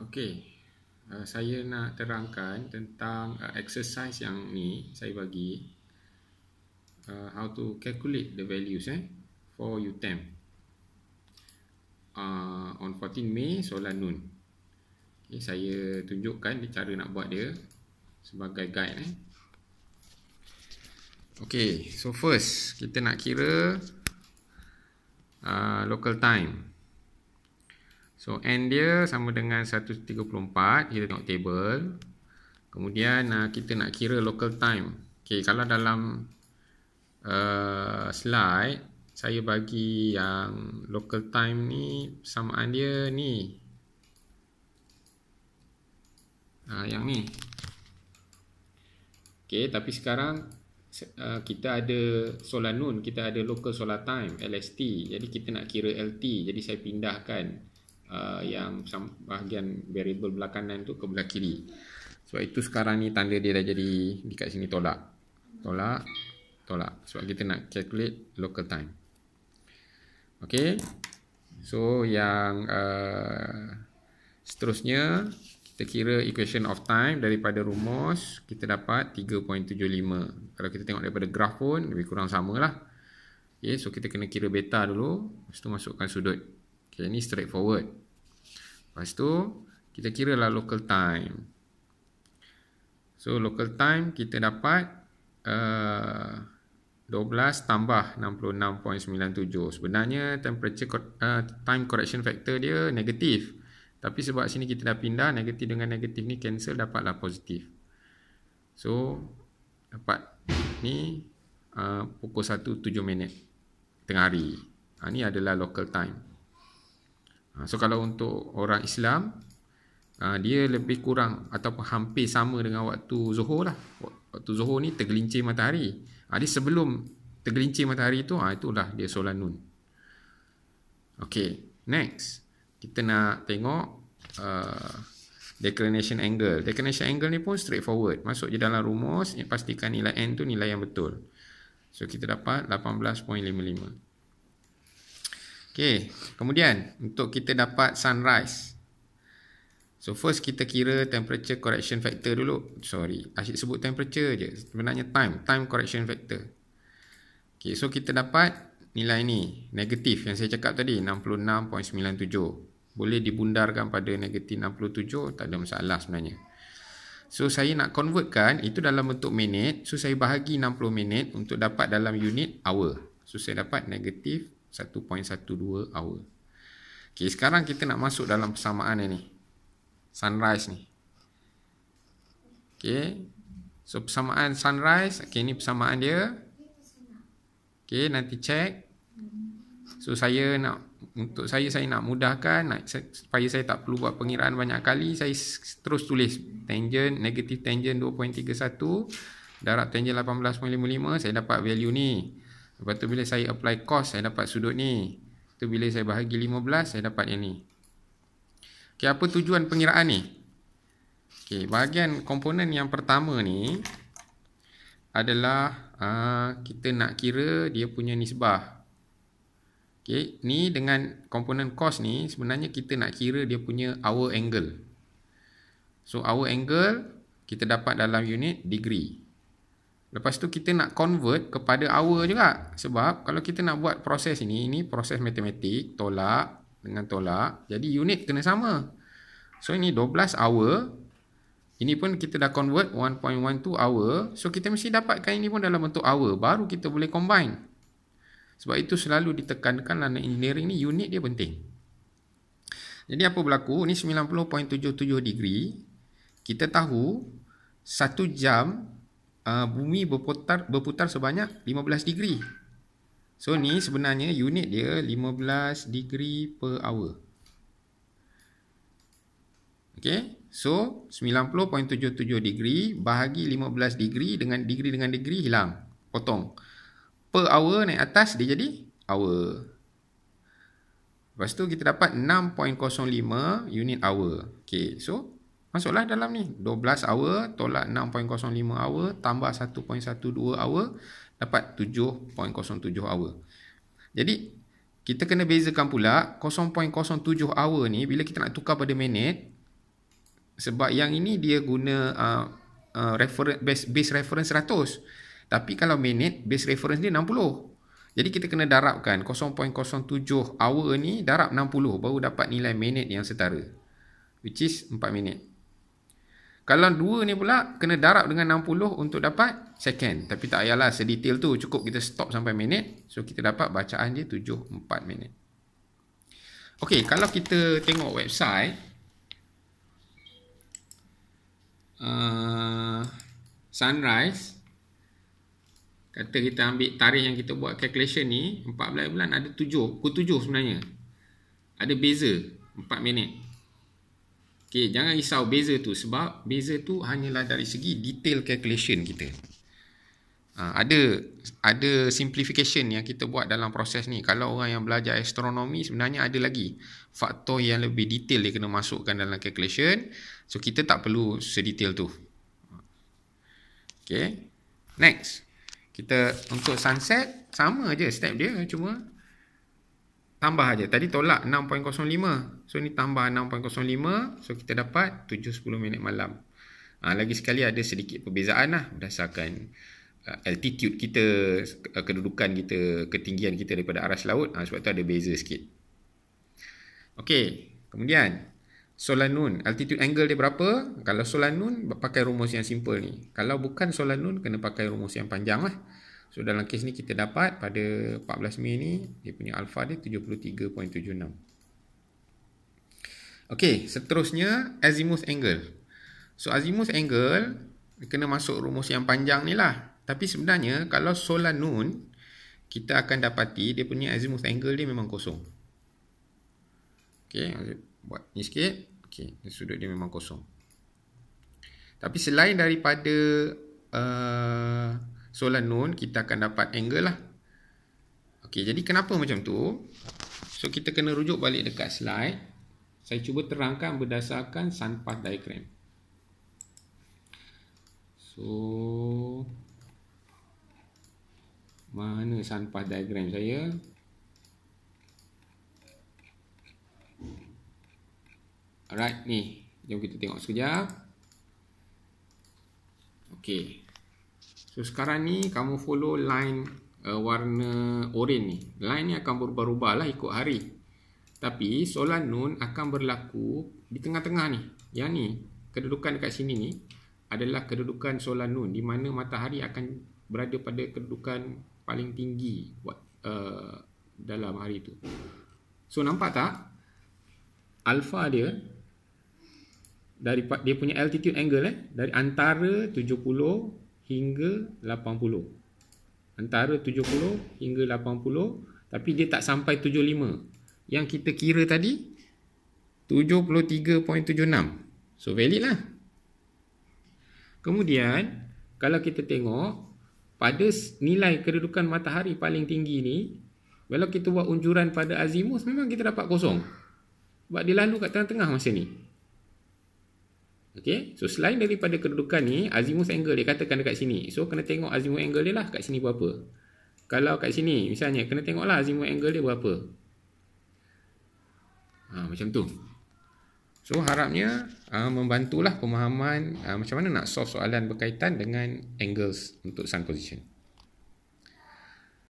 Okey. Uh, saya nak terangkan tentang uh, exercise yang ni saya bagi uh, how to calculate the values eh for UTM. Uh, on 14 Mei solat noon. Okay, saya tunjukkan cara nak buat dia sebagai guide eh. Okey, so first kita nak kira uh, local time. So n dia sama dengan 134 kita tengok table. Kemudian uh, kita nak kira local time. Okay, kalau dalam uh, slide saya bagi yang local time ni samaan dia ni. Ah uh, yang ni. Okay, tapi sekarang uh, kita ada solar noon, kita ada local solar time LST. Jadi kita nak kira LT. Jadi saya pindahkan uh, yang bahagian variable belakangan tu ke belah kiri. Sebab itu sekarang ni tanda dia dah jadi dekat sini tolak. Tolak, tolak. Sebab kita nak calculate local time. Okay. So yang uh, seterusnya kita kira equation of time daripada rumus kita dapat 3.75. Kalau kita tengok daripada graf pun lebih kurang sama lah. Okay, so kita kena kira beta dulu. Lepas tu masukkan sudut. Okay, ni straightforward. Lepas tu, kita kira lah local time. So, local time kita dapat uh, eh, 12 tambah 66.97. Sebenarnya, temperature uh, time correction factor dia negatif. Tapi sebab sini kita dah pindah, negatif dengan negatif ni cancel dapatlah positif. So, dapat ni uh, pukul 1.7 minit tengah hari. Ha, ni adalah local time. Ha, so kalau untuk orang Islam ha, Dia lebih kurang Ataupun hampir sama dengan waktu Zuhur lah Waktu Zuhur ni tergelincir matahari Jadi ha, sebelum tergelincir matahari tu Itulah dia solat nun Okay next Kita nak tengok uh, Declination angle Declination angle ni pun straightforward Masuk je dalam rumus Pastikan nilai N tu nilai yang betul So kita dapat 18.55 Okay, kemudian untuk kita dapat sunrise. So first kita kira temperature correction factor dulu. Sorry, asyik sebut temperature je. Sebenarnya time, time correction factor. Okay, so kita dapat nilai ni. Negatif yang saya cakap tadi, 66.97. Boleh dibundarkan pada negatif 67, tak ada masalah sebenarnya. So saya nak convertkan itu dalam bentuk minit. So saya bahagi 60 minit untuk dapat dalam unit hour. So saya dapat negatif 1.12 hour Okay, sekarang kita nak masuk dalam persamaan ni Sunrise ni Okay So, persamaan sunrise Okay, ni persamaan dia Okay, nanti check So, saya nak Untuk saya, saya nak mudahkan nak, Supaya saya tak perlu buat pengiraan banyak kali Saya terus tulis Tangent, negative tangent 2.31 Darab tangent 18.55 Saya dapat value ni Lepas tu bila saya apply cos saya dapat sudut ni. Tu bila saya bahagi 15 saya dapat yang ni. Okey apa tujuan pengiraan ni? Okey bahagian komponen yang pertama ni adalah uh, kita nak kira dia punya nisbah. Okey ni dengan komponen cos ni sebenarnya kita nak kira dia punya hour angle. So hour angle kita dapat dalam unit degree. Lepas tu kita nak convert kepada hour juga. Sebab kalau kita nak buat proses ini, ini proses matematik, tolak dengan tolak. Jadi unit kena sama. So ini 12 hour. Ini pun kita dah convert 1.12 hour. So kita mesti dapatkan ini pun dalam bentuk hour. Baru kita boleh combine. Sebab itu selalu ditekankan dalam engineering ni unit dia penting. Jadi apa berlaku? Ini 90.77 degree. Kita tahu 1 jam uh, bumi berputar berputar sebanyak 15 degree. So ni sebenarnya unit dia 15 degree per hour. Okay. So 90.77 degree bahagi 15 degree dengan degree dengan degree hilang. Potong. Per hour naik atas dia jadi hour. Lepas tu kita dapat 6.05 unit hour. Okay. So Masuklah dalam ni 12 hour tolak 6.05 hour tambah 1.12 hour dapat 7.07 hour. Jadi kita kena bezakan pula 0.07 hour ni bila kita nak tukar pada minit sebab yang ini dia guna uh, uh, reference base, base reference 100. Tapi kalau minit base reference dia 60. Jadi kita kena darabkan 0.07 hour ni darab 60 baru dapat nilai minit yang setara. Which is 4 minit. Kalau dua ni pula kena darab dengan 60 untuk dapat second. Tapi tak payahlah sedetail tu. Cukup kita stop sampai minit. So kita dapat bacaan dia 74 minit. Okey, kalau kita tengok website. Uh, sunrise. Kata kita ambil tarikh yang kita buat calculation ni. 14 bulan ada 7. ku 7 sebenarnya. Ada beza 4 minit. Okay, jangan risau beza tu sebab beza tu hanyalah dari segi detail calculation kita. Ha, ada ada simplification yang kita buat dalam proses ni. Kalau orang yang belajar astronomi sebenarnya ada lagi faktor yang lebih detail dia kena masukkan dalam calculation. So kita tak perlu sedetail tu. Okay, next. Kita untuk sunset sama je step dia cuma tambah aja. Tadi tolak 6.05. So ni tambah 6.05. So kita dapat 7.10 minit malam. Ha, lagi sekali ada sedikit perbezaan lah berdasarkan uh, altitude kita, uh, kedudukan kita, ketinggian kita daripada aras laut. Ha, sebab tu ada beza sikit. Okey, kemudian solanun. Altitude angle dia berapa? Kalau solanun, pakai rumus yang simple ni. Kalau bukan solanun, kena pakai rumus yang panjang lah. So dalam kes ni kita dapat pada 14 Mei ni dia punya alpha dia 73.76. Okey, seterusnya azimuth angle. So azimuth angle kena masuk rumus yang panjang ni lah. Tapi sebenarnya kalau solar noon kita akan dapati dia punya azimuth angle dia memang kosong. Okey, buat ni sikit. Okey, sudut dia memang kosong. Tapi selain daripada uh, Soalan nun kita akan dapat angle lah Okey, jadi kenapa macam tu so kita kena rujuk balik dekat slide saya cuba terangkan berdasarkan sun path diagram so mana sun path diagram saya alright ni jom kita tengok sekejap Okey, So sekarang ni kamu follow line uh, warna oranye ni. Line ni akan berubah-ubah lah ikut hari. Tapi solar noon akan berlaku di tengah-tengah ni. Yang ni, kedudukan dekat sini ni adalah kedudukan solar noon di mana matahari akan berada pada kedudukan paling tinggi uh, dalam hari tu. So nampak tak? Alpha dia dari dia punya altitude angle eh dari antara 70 hingga 80 antara 70 hingga 80 tapi dia tak sampai 75 yang kita kira tadi 73.76 so valid lah kemudian kalau kita tengok pada nilai kedudukan matahari paling tinggi ni kalau kita buat unjuran pada azimuth memang kita dapat kosong sebab dia lalu kat tengah-tengah masa ni Okay. So selain daripada kedudukan ni, azimuth angle dia katakan dekat sini. So kena tengok azimuth angle dia lah kat sini berapa. Kalau kat sini misalnya kena tengok lah azimuth angle dia berapa. Ha, macam tu. So harapnya uh, membantulah pemahaman uh, macam mana nak solve soalan berkaitan dengan angles untuk sun position.